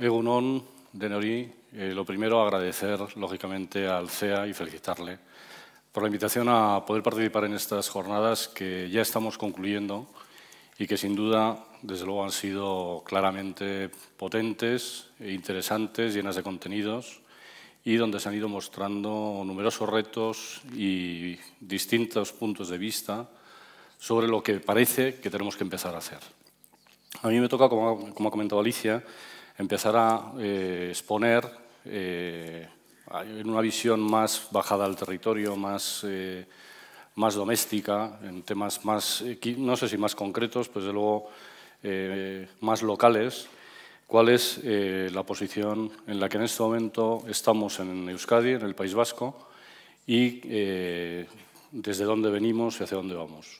Egunon, Denori, eh, lo primero agradecer lógicamente al CEA y felicitarle por la invitación a poder participar en estas jornadas que ya estamos concluyendo y que sin duda, desde luego, han sido claramente potentes, e interesantes, llenas de contenidos y donde se han ido mostrando numerosos retos y distintos puntos de vista sobre lo que parece que tenemos que empezar a hacer. A mí me toca, como ha comentado Alicia, empezar a eh, exponer en eh, una visión más bajada al territorio, más, eh, más doméstica, en temas más, no sé si más concretos, pues de luego más locales, cuál es la posición en la que en este momento estamos en Euskadi, en el País Vasco, y desde dónde venimos y hacia dónde vamos.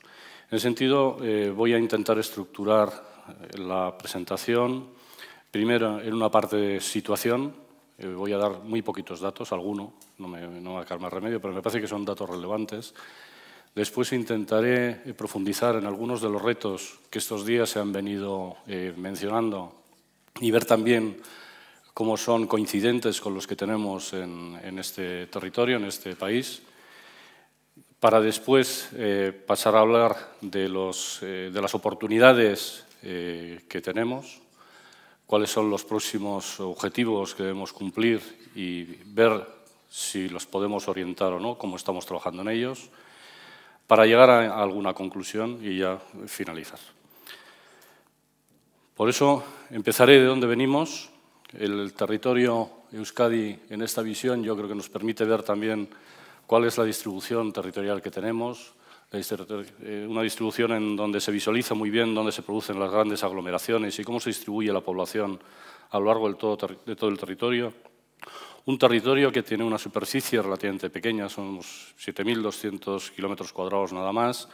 En ese sentido, voy a intentar estructurar la presentación Primero, en una parte de situación, eh, voy a dar muy poquitos datos, algunos, no me, va a quedar más remedio, pero me parece que son datos relevantes. Después intentaré eh, profundizar en algunos de los retos que estos días se han venido eh, mencionando y ver también cómo son coincidentes con los que tenemos en, este territorio, en este país, para después pasar a hablar de, los, de las oportunidades que tenemos cuáles son los próximos objetivos que debemos cumplir y ver si los podemos orientar o no, cómo estamos trabajando en ellos, para llegar a alguna conclusión y ya finalizar. Por eso empezaré de dónde venimos. El territorio Euskadi en esta visión yo creo que nos permite ver también cuál es la distribución territorial que tenemos, eh, una distribución en donde se visualiza muy bien dónde se producen las grandes aglomeraciones y cómo se distribuye la población a lo largo de todo, el territorio. Un territorio que tiene una superficie relativamente pequeña, son unos 7.200 kilómetros cuadrados nada más,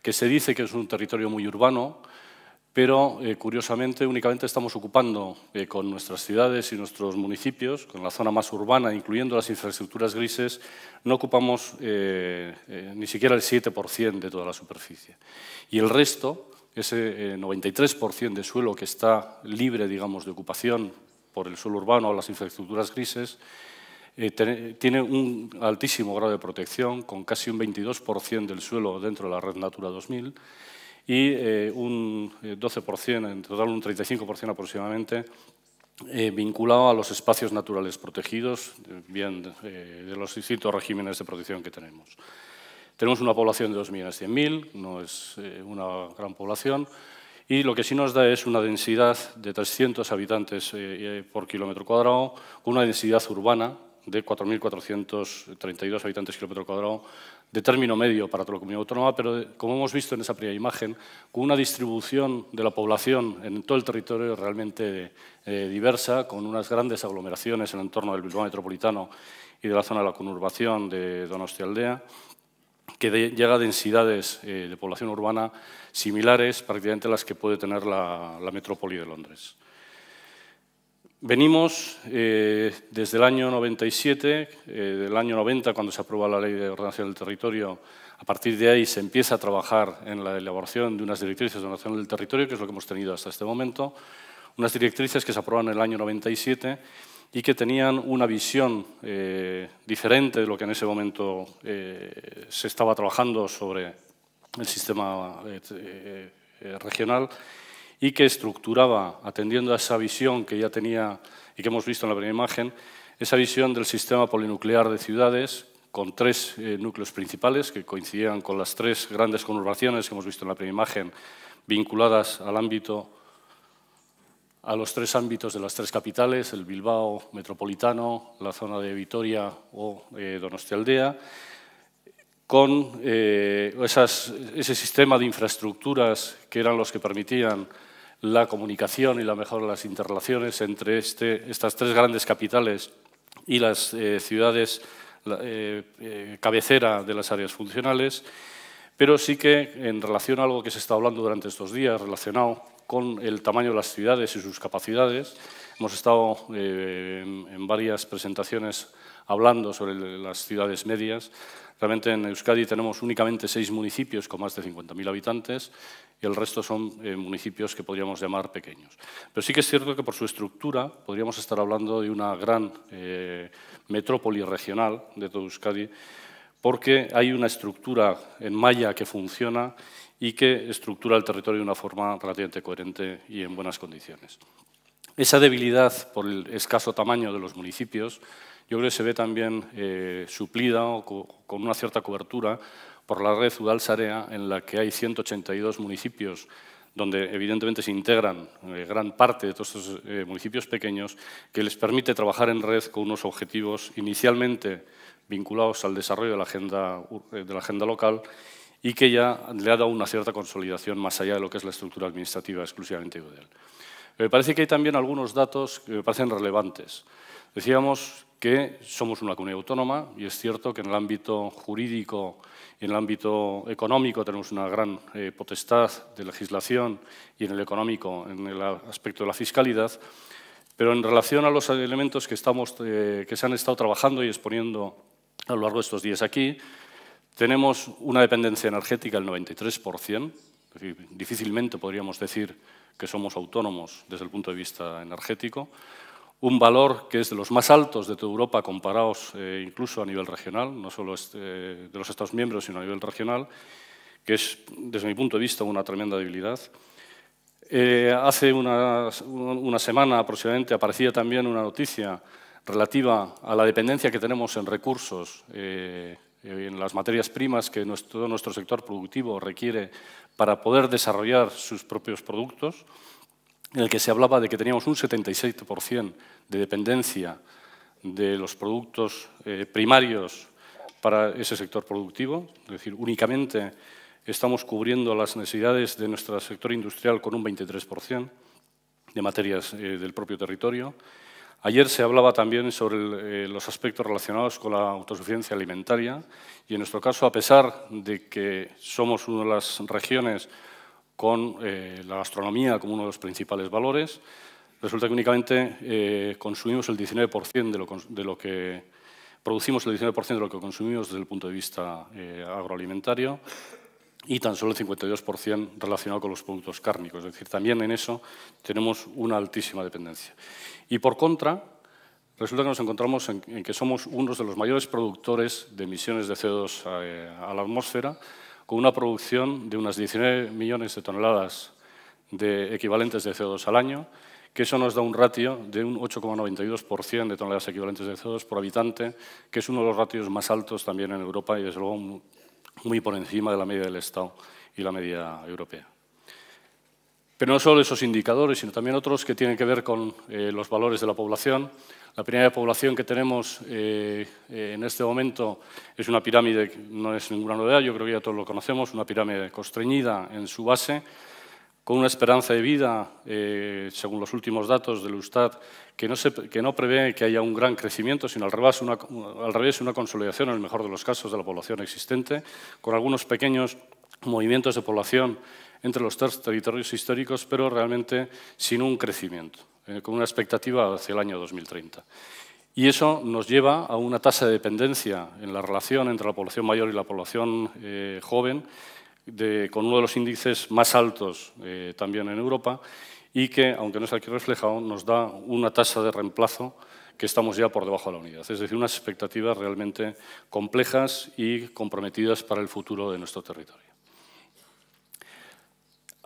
que se dice que es un territorio muy urbano, pero eh, curiosamente únicamente estamos ocupando eh, con nuestras ciudades y nuestros municipios, con la zona más urbana, incluyendo las infraestructuras grises, no ocupamos eh, ni siquiera el 7% de toda la superficie. Y el resto, ese 93% de suelo que está libre, digamos, de ocupación por el suelo urbano o las infraestructuras grises, tiene un altísimo grado de protección, con casi un 22% del suelo dentro de la red Natura 2000, y eh, un 12%, eh, en total un 35% aproximadamente, eh, vinculado a los espacios naturales protegidos, bien de los distintos regímenes de protección que tenemos. Tenemos una población de 2.100.000, no es una gran población, y lo que sí nos da es una densidad de 300 habitantes por kilómetro cuadrado, una densidad urbana de 4.432 habitantes kilómetro cuadrado de término medio para toda la comunidad autónoma, pero como hemos visto en esa primera imagen, con una distribución de la población en todo el territorio realmente eh, diversa, con unas grandes aglomeraciones en el entorno del Bilbao metropolitano y de la zona de la conurbación de Donostia Aldea, que llega a densidades eh, de población urbana similares prácticamente a las que puede tener la, la metrópoli de Londres. Venimos eh, desde el año 97, eh, del año 90 cuando se aprueba la Ley de Ordenación del Territorio, a partir de ahí se empieza a trabajar en la elaboración de unas directrices de ordenación del territorio, que es lo que hemos tenido hasta este momento, unas directrices que se aprobaron en el año 97 y que tenían una visión eh, diferente de lo que en ese momento se estaba trabajando sobre el sistema regional y que estructuraba, atendiendo a esa visión que ya tenía y que hemos visto en la primera imagen, esa visión del sistema polinuclear de ciudades con tres eh, núcleos principales que coincidían con las tres grandes conurbaciones que hemos visto en la primera imagen, vinculadas al ámbito a los tres ámbitos de las tres capitales, el Bilbao metropolitano, la zona de Vitoria o Donostia eh, Donostialdea, con eh, esas, ese sistema de infraestructuras que eran los que permitían la comunicación y la mejora de las interrelaciones entre este, estas tres grandes capitales y las eh, ciudades eh, eh, cabecera de las áreas funcionales, pero sí que en relación a algo que se está hablando durante estos días, relacionado con el tamaño de las ciudades y sus capacidades, hemos estado en varias presentaciones hablando sobre las ciudades medias. Realmente en Euskadi tenemos únicamente seis municipios con más de 50.000 habitantes y el resto son eh, municipios que podríamos llamar pequeños. Pero sí que es cierto que por su estructura podríamos estar hablando de una gran eh, metrópoli regional de todo Euskadi porque hay una estructura en malla que funciona y que estructura el territorio de una forma relativamente coherente y en buenas condiciones. Esa debilidad por el escaso tamaño de los municipios yo creo que se ve también eh, suplida o con una cierta cobertura por la red Udalsarea, en la que hay 182 municipios donde evidentemente se integran eh, gran parte de todos estos eh, municipios pequeños, que les permite trabajar en red con unos objetivos inicialmente vinculados al desarrollo de la agenda, de la agenda local y que ya le ha dado una cierta consolidación más allá de lo que es la estructura administrativa exclusivamente UDEL. Me parece que hay también algunos datos que me parecen relevantes. Decíamos que somos una comunidad autónoma y es cierto que en el ámbito jurídico y en el ámbito económico tenemos una gran eh, potestad de legislación y en el económico, en el aspecto de la fiscalidad, pero en relación a los elementos que, eh, que se han estado trabajando y exponiendo a lo largo de estos días aquí, tenemos una dependencia energética del 93%, difícilmente podríamos decir que somos autónomos desde el punto de vista energético, un valor que es de los más altos de toda Europa, comparados eh, incluso a nivel regional, no solo este, eh, de los Estados miembros, sino a nivel regional, que es, desde mi punto de vista, una tremenda debilidad. Eh, hace una, semana aproximadamente aparecía también una noticia relativa a la dependencia que tenemos en recursos, en las materias primas que todo nuestro sector productivo requiere para poder desarrollar sus propios productos en el que se hablaba de que teníamos un 76% de dependencia de los productos eh, primarios para ese sector productivo, es decir, únicamente estamos cubriendo las necesidades de nuestro sector industrial con un 23% de materias eh, del propio territorio. Ayer se hablaba también sobre eh, los aspectos relacionados con la autosuficiencia alimentaria y en nuestro caso, a pesar de que somos una de las regiones con eh, la gastronomía como uno de los principales valores, resulta que únicamente eh, consumimos el 19% de lo, que producimos el 19% de lo que consumimos desde el punto de vista eh, agroalimentario y tan solo el 52% relacionado con los productos cárnicos. Es decir, también en eso tenemos una altísima dependencia. Y por contra, resulta que nos encontramos en, que somos unos de los mayores productores de emisiones de CO2 a la atmósfera, con una producción de unas 19 millones de toneladas de equivalentes de CO2 al año, que eso nos da un ratio de un 8,92% de toneladas equivalentes de CO2 por habitante, que es uno de los ratios más altos también en Europa y desde luego muy por encima de la media del Estado y la media europea. Pero no solo esos indicadores, sino también otros que tienen que ver con eh, los valores de la población, la pirámide población que tenemos eh, eh, en este momento es una pirámide, no es ninguna novedad, yo creo que ya todos lo conocemos, una pirámide constreñida en su base, con una esperanza de vida, eh, según los últimos datos del USTAD, que no, prevé que haya un gran crecimiento, sino al revés, una, consolidación, en el mejor de los casos, de la población existente, con algunos pequeños movimientos de población entre los territorios históricos, pero realmente sin un crecimiento. Eh, con una expectativa hacia el año 2030. Y eso nos lleva a una tasa de dependencia en la relación entre la población mayor y la población eh, joven, con uno de los índices más altos eh, también en Europa, y que, aunque no está aquí reflejado, nos da una tasa de reemplazo que estamos ya por debajo de la unidad. Es decir, unas expectativas realmente complejas y comprometidas para el futuro de nuestro territorio.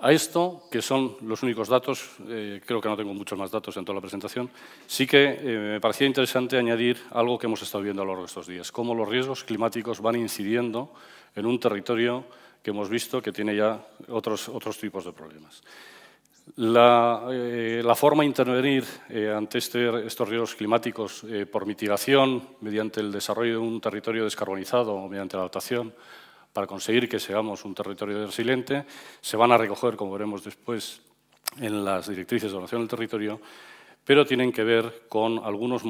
A esto, que son los únicos datos, eh, creo que no tengo muchos más datos en toda la presentación, sí que eh, me parecía interesante añadir algo que hemos estado viendo a lo largo de estos días, cómo los riesgos climáticos van incidiendo en un territorio que hemos visto que tiene ya otros, otros tipos de problemas. La, eh, forma de intervenir ante este, estos riesgos climáticos por mitigación, mediante el desarrollo de un territorio descarbonizado o mediante la adaptación para conseguir que seamos un territorio resiliente. Se van a recoger, como veremos después, en las directrices de ordenación del territorio, pero tienen que ver con algunos,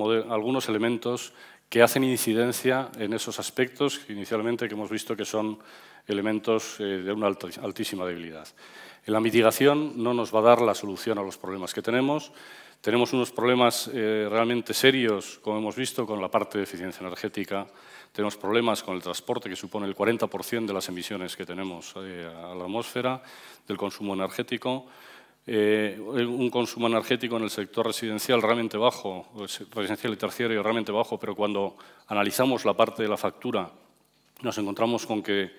elementos que hacen incidencia en esos aspectos inicialmente que hemos visto que son elementos eh, de una altísima debilidad. la mitigación no nos va a dar la solución a los problemas que tenemos. Tenemos unos problemas eh, realmente serios, como hemos visto, con la parte de eficiencia energética, tenemos problemas con el transporte, que supone el 40% de las emisiones que tenemos eh, a la atmósfera, del consumo energético. Eh, un consumo energético en el sector residencial realmente bajo, pues, residencial y terciario realmente bajo, pero cuando analizamos la parte de la factura nos encontramos con que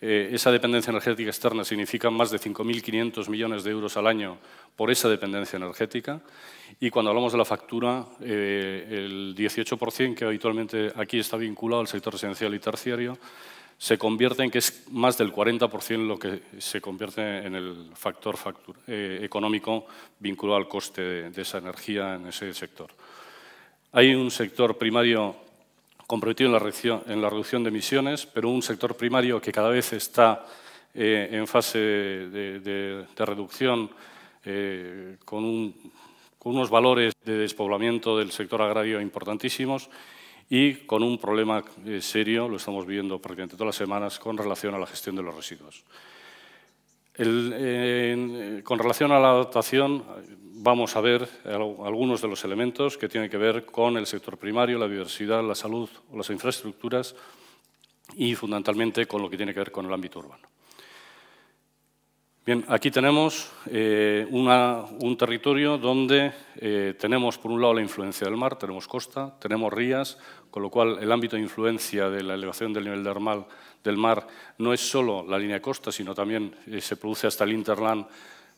eh, esa dependencia energética externa significa más de 5.500 millones de euros al año por esa dependencia energética. Y cuando hablamos de la factura, eh, el 18% que habitualmente aquí está vinculado al sector residencial y terciario, se convierte en que es más del 40% lo que se convierte en el factor eh, económico vinculado al coste de, de esa energía en ese sector. Hay un sector primario comprometido en la, reducción, de emisiones, pero un sector primario que cada vez está eh, en fase de, reducción eh, con, unos valores de despoblamiento del sector agrario importantísimos y con un problema eh, serio, lo estamos viendo prácticamente todas las semanas, con relación a la gestión de los residuos. Eh, con relación a la adaptación, vamos a ver algunos de los elementos que tienen que ver con el sector primario, la diversidad, la salud, las infraestructuras y fundamentalmente con lo que tiene que ver con el ámbito urbano. Bien, aquí tenemos eh, un territorio donde eh, tenemos por un lado la influencia del mar, tenemos costa, tenemos rías, con lo cual el ámbito de influencia de la elevación del nivel del mar del mar no es solo la línea de costa, sino también eh, se produce hasta el Interland,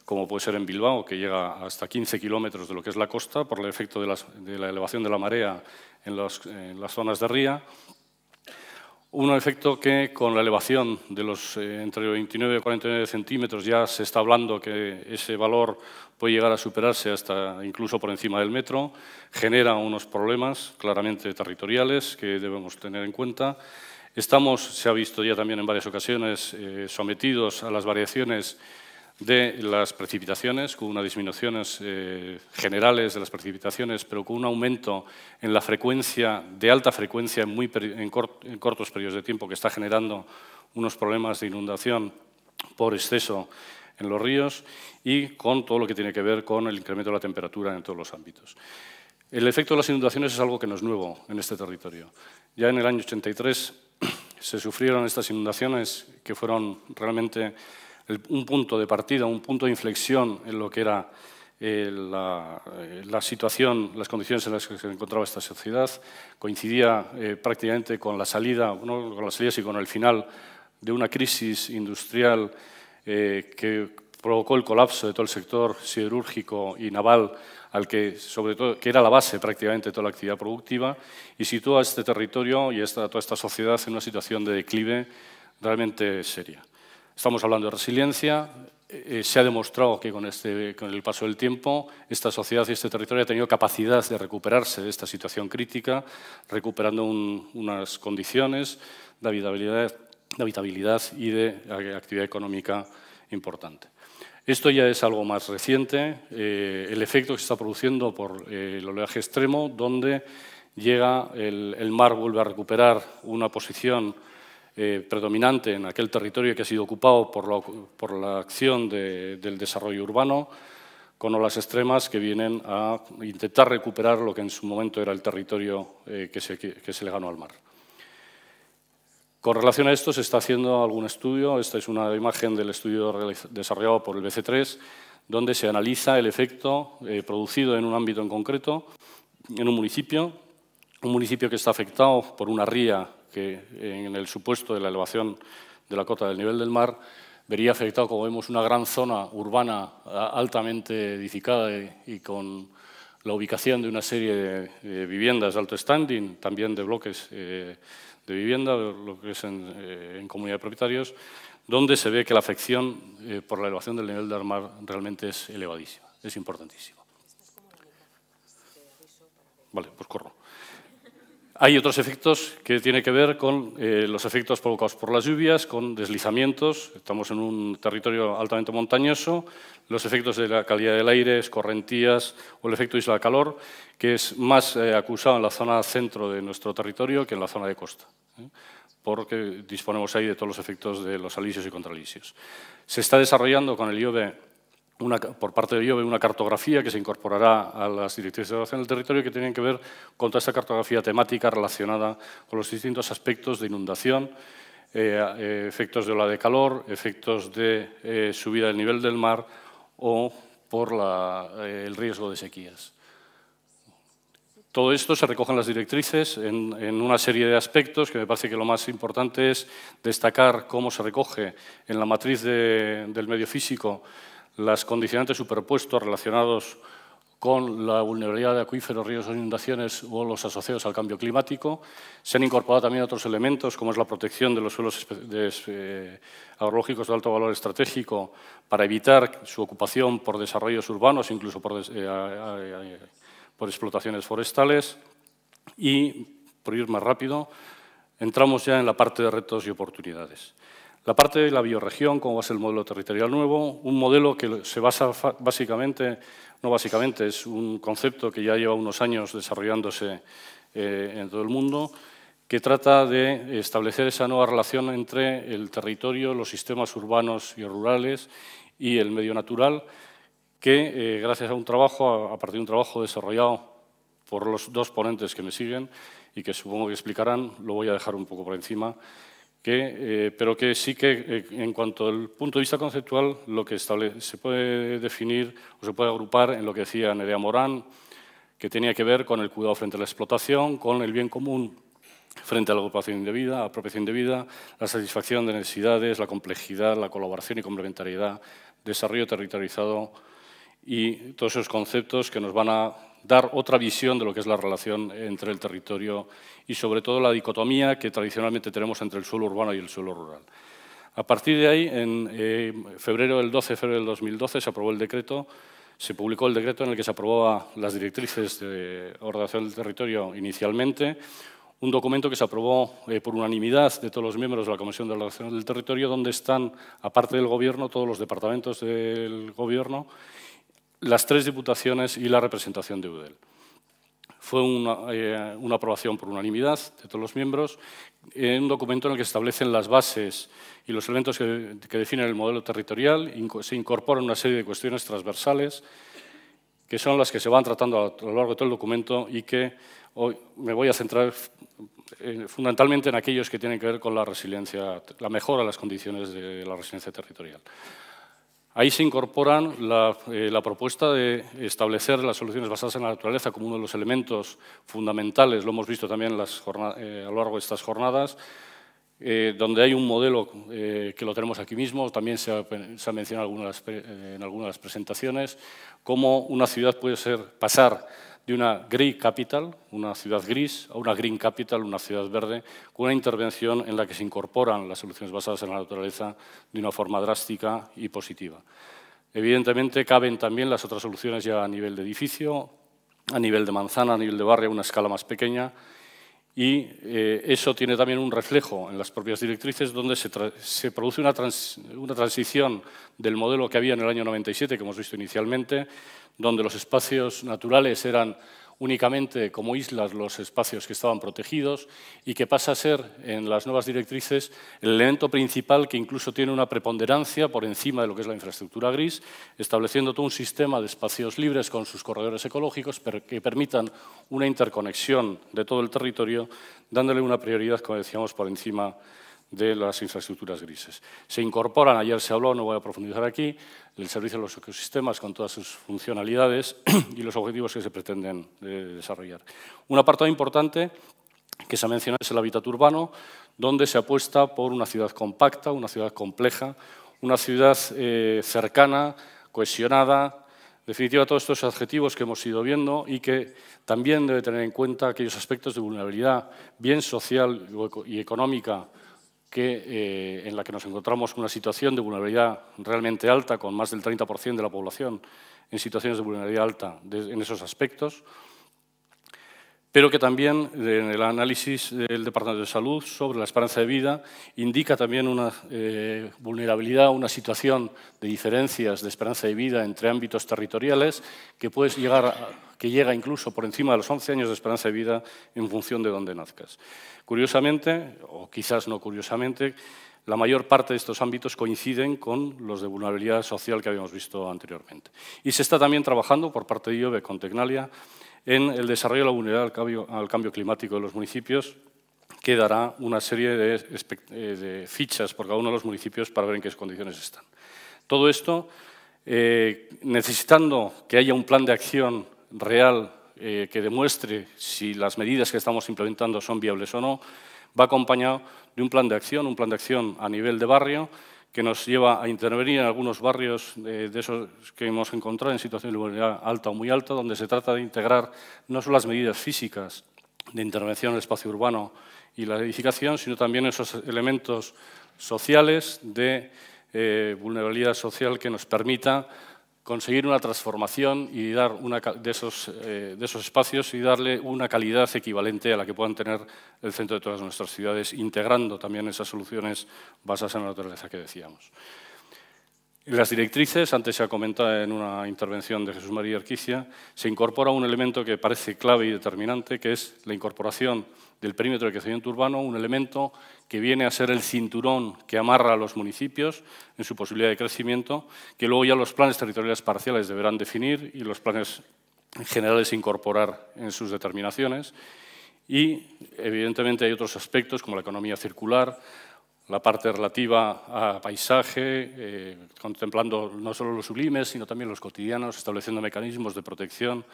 como puede ser en Bilbao, que llega hasta 15 kilómetros de lo que es la costa por el efecto de, la elevación de la marea en, las zonas de ría. Un efecto que con la elevación de los eh, entre 29 y 49 centímetros ya se está hablando que ese valor puede llegar a superarse hasta incluso por encima del metro, genera unos problemas claramente territoriales que debemos tener en cuenta Estamos, se ha visto ya también en varias ocasiones, eh, sometidos a las variaciones de las precipitaciones, con unas disminuciones eh, generales de las precipitaciones, pero con un aumento en la frecuencia, de alta frecuencia, en, en cortos periodos de tiempo, que está generando unos problemas de inundación por exceso en los ríos y con todo lo que tiene que ver con el incremento de la temperatura en todos los ámbitos. El efecto de las inundaciones es algo que no es nuevo en este territorio. Ya en el año 83 se sufrieron estas inundaciones que fueron realmente un punto de partida, un punto de inflexión en lo que era eh, eh, la, situación, las condiciones en las que se encontraba esta sociedad. Coincidía eh, prácticamente con la salida, no con la salida, y con el final de una crisis industrial que provocó el colapso de todo el sector siderúrgico y naval al que, sobre todo, que era la base prácticamente de toda la actividad productiva, y sitúa este territorio y a toda esta sociedad en una situación de declive realmente seria. Estamos hablando de resiliencia, eh, eh, se ha demostrado que este, con, el paso del tiempo esta sociedad y este territorio ha tenido capacidad de recuperarse de esta situación crítica, recuperando unas condiciones de habitabilidad, de habitabilidad y de eh, actividad económica importante. Esto ya es algo más reciente, eh, el efecto que se está produciendo por eh, el oleaje extremo, donde llega el, mar, vuelve a recuperar una posición eh, predominante en aquel territorio que ha sido ocupado por la, acción del desarrollo urbano, con olas extremas que vienen a intentar recuperar lo que en su momento era el territorio que se le ganó al mar. Con relación a esto, se está haciendo algún estudio. Esta es una imagen del estudio desarrollado por el BC3, donde se analiza el efecto eh, producido en un ámbito en concreto, en un municipio, un municipio que está afectado por una ría que, eh, en el supuesto de la elevación de la cota del nivel del mar, vería afectado, como vemos, una gran zona urbana altamente edificada eh, y con la ubicación de una serie de, viviendas de alto standing, también de bloques eh, de vivienda, lo que es eh, en, comunidad de propietarios, donde se ve que la afección eh, por la elevación del nivel del mar realmente es elevadísima, es importantísima. Vale, pues corro. Hay otros efectos que tienen que ver con eh, los efectos provocados por las lluvias, con deslizamientos, estamos en un territorio altamente montañoso, los efectos de la calidad del aire, escorrentías o el efecto isla de calor, que es más eh, acusado en la zona centro de nuestro territorio que en la zona de costa, ¿eh? porque disponemos ahí de todos los efectos de los alisios y contralisios. Se está desarrollando con el de por parte de IOBE una cartografía que se incorporará a las directrices de evaluación del territorio que tienen que ver con toda esta cartografía temática relacionada con los distintos aspectos de inundación, eh, eh, efectos de ola de calor, efectos de eh, subida del nivel del mar o por el riesgo de sequías. Todo esto se recoge en las directrices en, una serie de aspectos que me parece que lo más importante es destacar cómo se recoge en la matriz del medio físico las condicionantes superpuestos relacionados con la vulnerabilidad de acuíferos, ríos o inundaciones o los asociados al cambio climático. Se han incorporado también otros elementos, como es la protección de los suelos eh, agrológicos de alto valor estratégico para evitar su ocupación por desarrollos urbanos, incluso por, eh, eh, por explotaciones forestales. Y, por ir más rápido, entramos ya en la parte de retos y oportunidades. La parte de la bioregión, cómo va a ser el modelo territorial nuevo, un modelo que se basa básicamente, no básicamente, es un concepto que ya lleva unos años desarrollándose eh, en todo el mundo, que trata de establecer esa nueva relación entre el territorio, los sistemas urbanos y rurales y el medio natural, que eh, gracias a un trabajo, a partir de un trabajo desarrollado por los dos ponentes que me siguen y que supongo que explicarán, lo voy a dejar un poco por encima, que, eh, pero que sí que eh, en cuanto al punto de vista conceptual lo que se puede definir o se puede agrupar en lo que decía Nerea Morán, que tenía que ver con el cuidado frente a la explotación, con el bien común frente a la ocupación indebida, apropiación indebida, la satisfacción de necesidades, la complejidad, la colaboración y complementariedad, desarrollo territorializado y todos esos conceptos que nos van a dar otra visión de lo que es la relación entre el territorio y sobre todo la dicotomía que tradicionalmente tenemos entre el suelo urbano y el suelo rural. A partir de ahí, en eh, febrero del 12 de febrero del 2012 se aprobó el decreto, se publicó el decreto en el que se aprobaban las directrices de ordenación del territorio inicialmente, un documento que se aprobó eh, por unanimidad de todos los miembros de la Comisión de Ordenación del Territorio, donde están, aparte del Gobierno, todos los departamentos del Gobierno las tres diputaciones y la representación de UDEL. Fue eh, una, aprobación por unanimidad de todos los miembros en un documento en el que establecen las bases y los elementos que, definen el modelo territorial, se incorporan una serie de cuestiones transversales que son las que se van tratando a lo largo de todo el documento y que hoy me voy a centrar eh, fundamentalmente en aquellos que tienen que ver con la resiliencia, la mejora de las condiciones de la resiliencia territorial. Ahí se incorporan eh, la, propuesta de establecer las soluciones basadas en la naturaleza como uno de los elementos fundamentales, lo hemos visto también las eh, a lo largo de estas jornadas, eh, donde hay un modelo que lo tenemos aquí mismo, también se ha, mencionado en algunas presentaciones, cómo una ciudad puede ser, pasar de una grey capital, una ciudad gris, a una green capital, una ciudad verde, con una intervención en la que se incorporan las soluciones basadas en la naturaleza de una forma drástica y positiva. Evidentemente, caben también las otras soluciones ya a nivel de edificio, a nivel de manzana, a nivel de barrio, a una escala más pequeña, y eh, eso tiene también un reflejo en las propias directrices donde se, produce una, una, transición del modelo que había en el año 97, que hemos visto inicialmente, donde los espacios naturales eran únicamente como islas los espacios que estaban protegidos y que pasa a ser en las nuevas directrices el elemento principal que incluso tiene una preponderancia por encima de lo que es la infraestructura gris, estableciendo todo un sistema de espacios libres con sus corredores ecológicos que permitan una interconexión de todo el territorio, dándole una prioridad, como decíamos, por encima de de las infraestructuras grises. Se incorporan, ayer se habló, no voy a profundizar aquí, el servicio de los ecosistemas con todas sus funcionalidades y los objetivos que se pretenden eh, desarrollar. Un apartado importante que se ha mencionado es el hábitat urbano, donde se apuesta por una ciudad compacta, una ciudad compleja, una ciudad eh, cercana, cohesionada. En definitiva, todos estos adjetivos que hemos ido viendo y que también debe tener en cuenta aquellos aspectos de vulnerabilidad, bien social y económica, que, eh, en la que nos encontramos con una situación de vulnerabilidad realmente alta, con más del 30% de la población en situaciones de vulnerabilidad alta en esos aspectos, pero que también en el análisis del Departamento de Salud sobre la esperanza de vida indica también una eh, vulnerabilidad, una situación de diferencias de esperanza de vida entre ámbitos territoriales que puede llegar a que llega incluso por encima de los 11 años de esperanza de vida en función de dónde nazcas. Curiosamente, o quizás no curiosamente, la mayor parte de estos ámbitos coinciden con los de vulnerabilidad social que habíamos visto anteriormente. Y se está también trabajando por parte de IOBE con Tecnalia en el desarrollo de la vulnerabilidad al cambio, climático de los municipios, que dará una serie eh, de, fichas por cada uno de los municipios para ver en qué condiciones están. Todo esto eh, necesitando que haya un plan de acción real eh, que demuestre si las medidas que estamos implementando son viables o no, va acompañado de un plan de acción, un plan de acción a nivel de barrio que nos lleva a intervenir en algunos barrios eh, de esos que hemos encontrado en situación de vulnerabilidad alta o muy alta, donde se trata de integrar no solo las medidas físicas de intervención en el espacio urbano y la edificación, sino también esos elementos sociales de eh, vulnerabilidad social que nos permita conseguir una transformación y dar de, esos, eh, de esos espacios y darle una calidad equivalente a la que puedan tener el centro de todas nuestras ciudades, integrando también esas soluciones basadas en la naturaleza que decíamos. Las directrices, antes se ha comentado en una intervención de Jesús María Arquicia, se incorpora un elemento que parece clave y determinante, que es la incorporación del perímetro de crecimiento urbano, un elemento que viene a ser el cinturón que amarra a los municipios en su posibilidad de crecimiento, que luego ya los planes territoriales parciales deberán definir y los planes generales incorporar en sus determinaciones. Y, evidentemente, hay otros aspectos como la economía circular, la parte relativa a paisaje, eh, contemplando no solo los sublimes, sino también los cotidianos, estableciendo mecanismos de protección,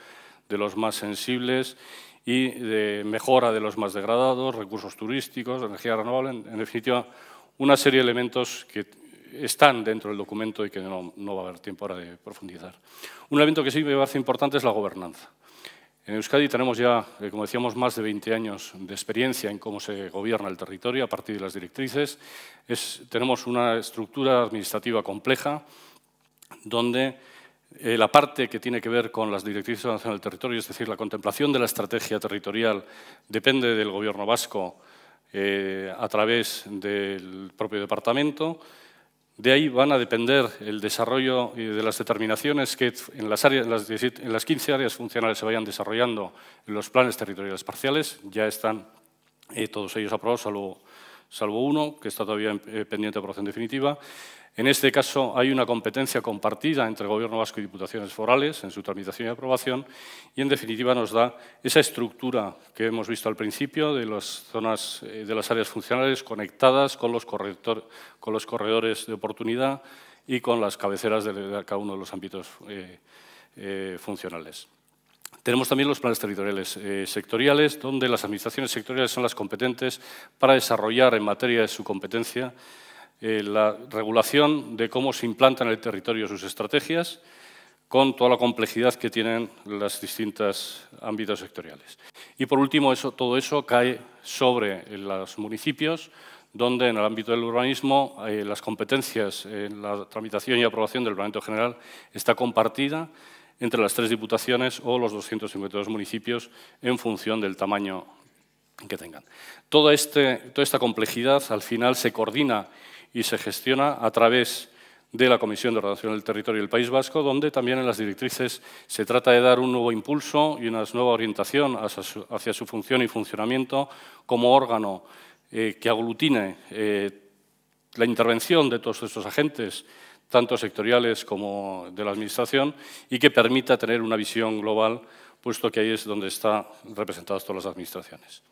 de los más sensibles y de mejora de los más degradados, recursos turísticos, energía renovable, en, definitiva, una serie de elementos que están dentro del documento y que no, va a haber tiempo ahora de profundizar. Un elemento que sí me parece importante es la gobernanza. En Euskadi tenemos ya, eh, como decíamos, más de 20 años de experiencia en cómo se gobierna el territorio a partir de las directrices. tenemos una estructura administrativa compleja donde eh, la parte que tiene que ver con las directrices de el del territorio, es decir, la contemplación de la estrategia territorial, depende del Gobierno vasco eh, a través del propio departamento. De ahí van a depender el desarrollo y de las determinaciones que en las, 15 áreas funcionales se vayan desarrollando los planes territoriales parciales. Ya están eh, todos ellos aprobados, salvo salvo uno, que está todavía eh, pendiente de aprobación definitiva. En este caso hay una competencia compartida entre Gobierno vasco y Diputaciones forales en su tramitación y aprobación y en definitiva nos da esa estructura que hemos visto al principio de las zonas eh, de las áreas funcionales conectadas con los, corredores de oportunidad y con las cabeceras de cada uno de los ámbitos eh, funcionales. Tenemos también los planes territoriales eh, sectoriales, donde las administraciones sectoriales son las competentes para desarrollar en materia de su competencia eh, la regulación de cómo se implantan en el territorio sus estrategias, con toda la complejidad que tienen los distintos ámbitos sectoriales. Y por último, eso, todo eso cae sobre eh, los municipios, donde en el ámbito del urbanismo las competencias en la tramitación y aprobación del planeta General está compartida entre las tres diputaciones o los 252 municipios en función del tamaño que tengan. Este, toda esta complejidad al final se coordina y se gestiona a través de la Comisión de Ordenación del Territorio del País Vasco, donde también en las directrices se trata de dar un nuevo impulso y una nueva orientación hacia su, función y funcionamiento como órgano eh, que aglutine eh, la intervención de todos estos agentes tanto sectoriales como de la Administración, y que permita tener una visión global, puesto que ahí es donde están representadas todas las Administraciones.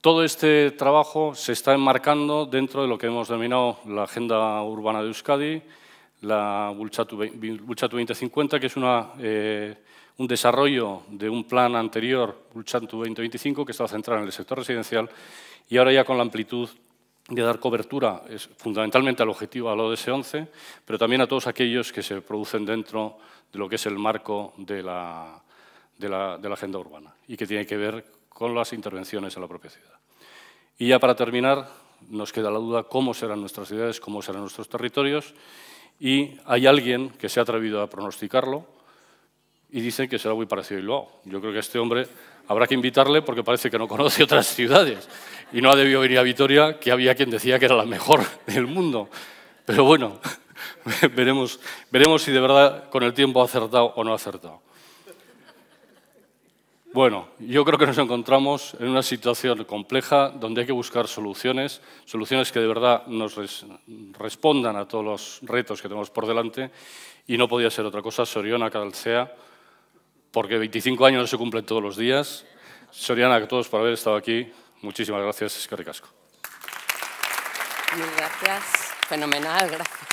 Todo este trabajo se está enmarcando dentro de lo que hemos denominado la Agenda Urbana de Euskadi, la Bulchatu 2050, que es eh, un desarrollo de un plan anterior, Bulchatu 2025, que estaba centrado en el sector residencial, y ahora ya con la amplitud de dar cobertura es, fundamentalmente al objetivo, al ODS-11, pero también a todos aquellos que se producen dentro de lo que es el marco de la, de la, agenda urbana y que tiene que ver con las intervenciones en la propia ciudad. Y ya para terminar, nos queda la duda cómo serán nuestras ciudades, cómo serán nuestros territorios, y hay alguien que se ha atrevido a pronosticarlo y dice que será muy parecido lo luego Yo creo que este hombre Habrá que invitarle porque parece que no conoce otras ciudades y no ha debido venir a Vitoria, que había quien decía que era la mejor del mundo. Pero bueno, veremos, veremos si de verdad con el tiempo ha acertado o no ha acertado. Bueno, yo creo que nos encontramos en una situación compleja donde hay que buscar soluciones, soluciones que de verdad nos respondan a todos los retos que tenemos por delante y no podía ser otra cosa Soriona Calcea porque 25 años no se cumplen todos los días. Soriana, a todos por haber estado aquí. Muchísimas gracias, es gracias, fenomenal, gracias.